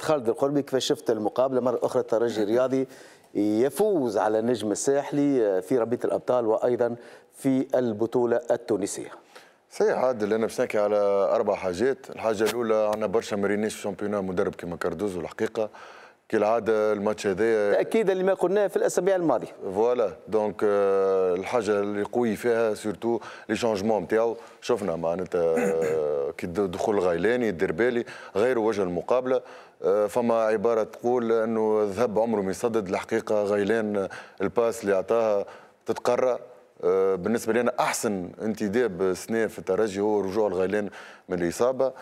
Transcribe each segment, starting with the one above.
خالد القربي كيف شفت المقابله مره اخرى الترجي الرياضي يفوز على النجم الساحلي آه، في ربيت الابطال وايضا في البطوله التونسيه صحيح عادل انا باش نحكي على اربع حاجات الحاجه الاولى عندنا برشا مرينيش في مدرب كيما كاردوزو الحقيقه كالعاده الماتش هذايا تاكيدا لما قلناه في الاسابيع الماضيه فوالا دونك آه، الحاجه اللي قوي فيها سورتو لي شونجمون نتاعو شفنا معناتها آه، كي دخول غيلاني الدربالي غير وجه المقابله آه، فما عباره تقول انه ذهب عمره ما يصدد الحقيقه غيلان آه، الباس اللي اعطاها تتقرى آه، بالنسبه لنا احسن انتداب سنه في الترجي هو رجوع الغيلان من الاصابه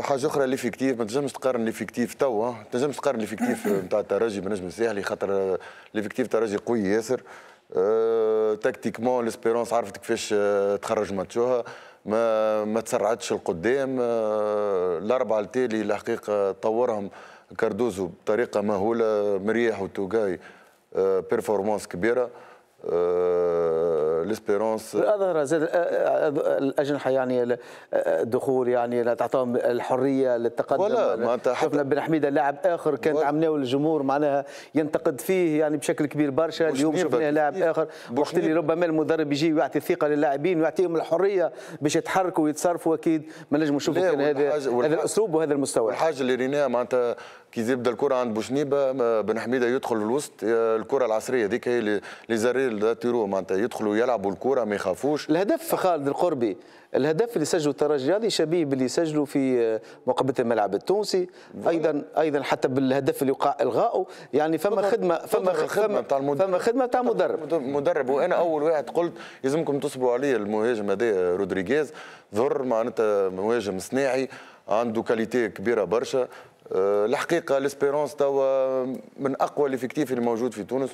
حاجه اخرى ليفيكتيف ما تنجمش تقارن ليفيكتيف توا ما تنجمش تقارن ليفيكتيف نتاع الترجي بنجم الساحلي خاطر ليفيكتيف الترجي قوي ياسر تكتيكمون ليسبيرونس عرفت كيفاش تخرج ماتشوها ما ما تسرعتش القدام آه، الاربعه التالي الحقيقه طورهم كاردوزو بطريقه مهوله مريح وتوغاي بيرفورمانس آه، كبيره آه، ليسبيرونس اظهر زاد آه، آه، آه، الاجنحه يعني الدخول يعني تعطاهم الحريه للتقدم ولا معناتها شفنا بن حميده لاعب اخر كان عم ناول الجمهور معناها ينتقد فيه يعني بشكل كبير برشا اليوم شفناه لاعب اخر وقت اللي ربما المدرب يجي ويعطي ثقه للاعبين ويعطيهم الحريه باش يتحركوا ويتصرفوا اكيد ما نجموش نشوفوا هذا الاسلوب وهذا المستوى الحاجه اللي ريناها معناتها كي يبدا الكره عند بوشنيبه بن حميده يدخل الوسط الكره العصريه هذيك هي لي زاري تيرو معناتها يدخلوا يلعبوا الكره ما يخافوش الهدف خالد القربي الهدف اللي سجله الترجي هذا شبيه باللي سجله في آه، مقابله الملعب التونسي ايضا ايضا حتى بالهدف اللي وقع الغائه يعني فما خدمه فما خدمه فما خدمه تاع مدرب مدرب وانا اول واحد قلت يلزمكم تصبروا عليه المهاجم هذا رودريغيز ذر معناتها مهاجم صناعي عنده كاليتي كبيره برشا آه، الحقيقه ليسبيرونس توا من اقوى الافكتيف اللي موجود في تونس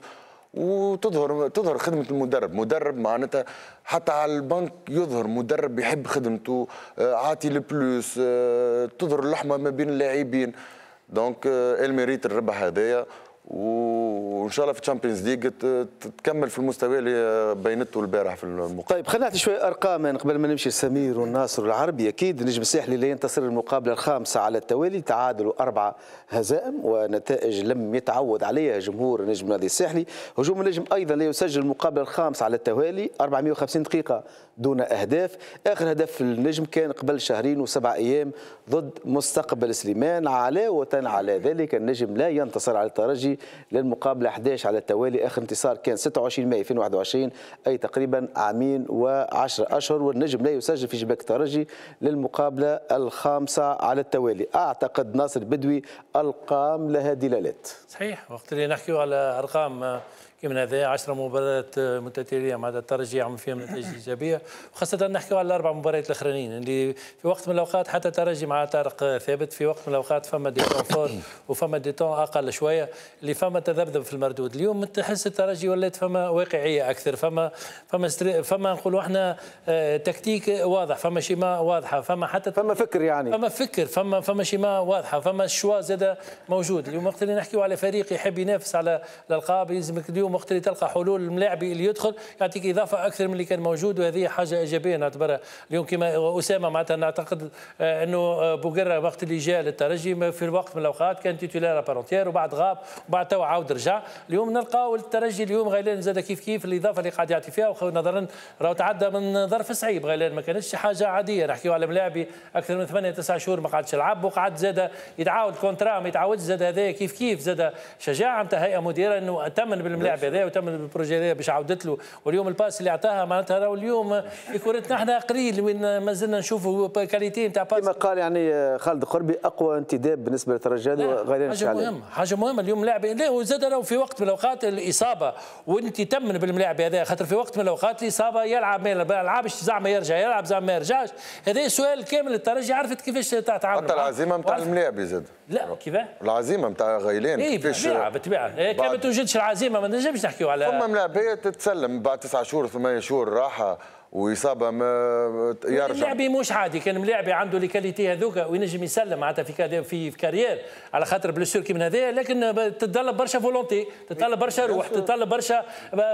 وتظهر تظهر خدمه المدرب مدرب معناتها حتى على البنك يظهر مدرب يحب خدمته آه، عاطي البلوس آه، تظهر اللحمه ما بين اللاعبين دونك الميريت الربح هذايا وان شاء الله في تشامبيونز ليغ تكمل في المستوى اللي بينته البارح في المقابله. طيب خلينا نعطي شويه ارقام يعني قبل ما نمشي لسمير والناصر والعربي اكيد نجم الساحلي لا ينتصر المقابله الخامسه على التوالي تعادلوا اربع هزائم ونتائج لم يتعود عليها جمهور نجم النادي الساحلي، هجوم النجم ايضا لا يسجل المقابله الخامسه على التوالي 450 دقيقه دون اهداف، اخر هدف النجم كان قبل شهرين وسبع ايام ضد مستقبل سليمان علاوه على ذلك النجم لا ينتصر على الترجي الدولي للمقابله 11 على التوالي اخر انتصار كان 26 مايو 2021 اي تقريبا عامين و10 اشهر والنجم لا يسجل في شباك الترجي للمقابله الخامسه على التوالي اعتقد ناصر بدوي القام لها دلالات صحيح وقت اللي نحكيو على ارقام كما هذا 10 مباريات آه، متتاليه معناتها عم فيها نتائج ايجابيه وخاصه نحكيو على الاربع مباريات الاخرانيين اللي في وقت من الاوقات حتى ترجي مع طارق آه، ثابت في وقت من الاوقات فما دي كونفور فور وفما دي تون اقل شويه اللي فما تذبذب في المردود اليوم تحس الترجي ولات فما واقعيه اكثر فما فما فما نقولوا احنا آه، تكتيك واضح فما شيماء واضحه فما حتى فما فكر يعني فما فكر فما فما شيماء واضحه فما الشوا زاد موجود اليوم وقت اللي نحكيو على فريق يحب ينافس على الالقاب يلزمك اليوم وقت اللي تلقى حلول الملاعبي اللي يدخل يعطيك اضافه اكثر من اللي كان موجود وهذه حاجه ايجابيه نعتبرها اليوم كما اسامه معناتها نعتقد آه، انه بوغرا وقت اللي جاء للترجي في الوقت من الاوقات كان تيتولار بارونتير وبعد غاب وبعد تو عاود رجع اليوم نلقاو الترجي اليوم غيلان زاد كيف كيف الاضافه اللي قاعد يعطي فيها نظرا راه تعدى من ظرف صعيب غيلان ما كانتش حاجه عاديه نحكيو على ملاعبي اكثر من ثمانية تسع شهور ما قعدش يلعب وقعد زاد يتعاود كونترا ما يتعاودش زاد هذايا كيف كيف زاد شجاعه نتاع هيئه مديره انه تمن بالملاعب اللاعب هذا وتم البروجي هذا باش عاودت له واليوم الباس اللي عطاها معناتها راهو اليوم في كورتنا احنا قليل وين مازلنا نشوفوا كاليتي نتاع باس كما قال يعني خالد قربي اقوى انتداب بالنسبه للترجي هذا غير حاجه مهمه حاجه مهمه اليوم لاعب لا وزاد راهو في وقت من الاوقات الاصابه وانت تمن بالملاعب هذا خاطر في وقت من الاوقات الاصابه يلعب ما يلعبش زعما يرجع يلعب زعما ما يرجعش هذا سؤال كامل الترجي عرفت كيفاش تتعامل حتى العزيمه نتاع الملاعب زاد لا كيفاه العزيمه نتاع غيلان إيه، كيفاش بالطبيعه بالطبيعه كان ما توجدش العزيمه ما ليش بيش تحكيوا على ثم ملاعبيه تتسلم بعد تسعة شهور ثمانية شهور راحه واصابه ما يرجع اللاعبي مش عادي كان ملاعبي عنده كاليتي هذوك وينجم يسلم معناتها في في كارير على خاطر بالشركي كيما هذايا لكن تتطلب برشا فولونتي تتطلب برشا روح تتطلب برشا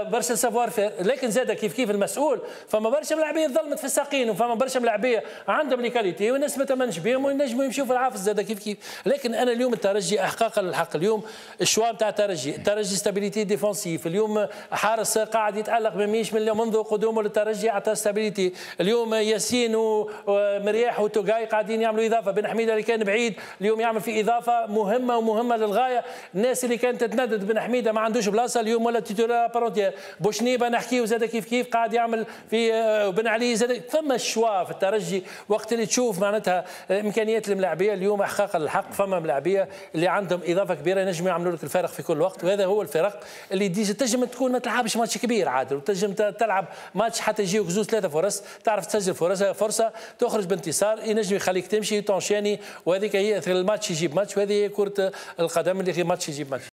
برشا سافوار فير لكن زاد كيف كيف المسؤول فما برشا ملاعبيه ظلمت في الساقين وفما برشا ملاعبيه عندهم كاليتي والناس ما تمنش بهم وينجموا يمشوا في العافس زاد كيف كيف لكن انا اليوم الترجي احقاق الحق اليوم الشوا نتاع الترجي الترجي ستابيليتي ديفونسيف اليوم حارس قاعد يتالق ما من منذ قدومه للترجي تاع ستابيليتي اليوم ياسين ومرياح وتوغاي قاعدين يعملوا اضافه بن حميده اللي كان بعيد اليوم يعمل في اضافه مهمه ومهمه للغايه الناس اللي كانت تتندد بن حميده ما عندوش بلاصه اليوم ولا تيتولار بارونتير بوشنيبه نحكي وزاد كيف كيف قاعد يعمل في آه، بن علي زاد فما الشوا في الترجي وقت اللي تشوف معناتها آه، امكانيات الملاعبيه اليوم احقاق الحق فما ملاعبيه اللي عندهم اضافه كبيره ينجموا يعملوا لك الفارق في كل وقت وهذا هو الفرق اللي تنجم تكون ما تلعبش ماتش كبير عادل وتنجم تلعب ماتش حتى يجيوك بجوز ثلاثه فرص تعرف تسجل فرصه فرصه تخرج بانتصار ينجم إيه يخليك تمشي تنشاني وهذيك هي الماتش يجيب ماتش وهذه هي كره القدم اللي ماتش يجيب ماتش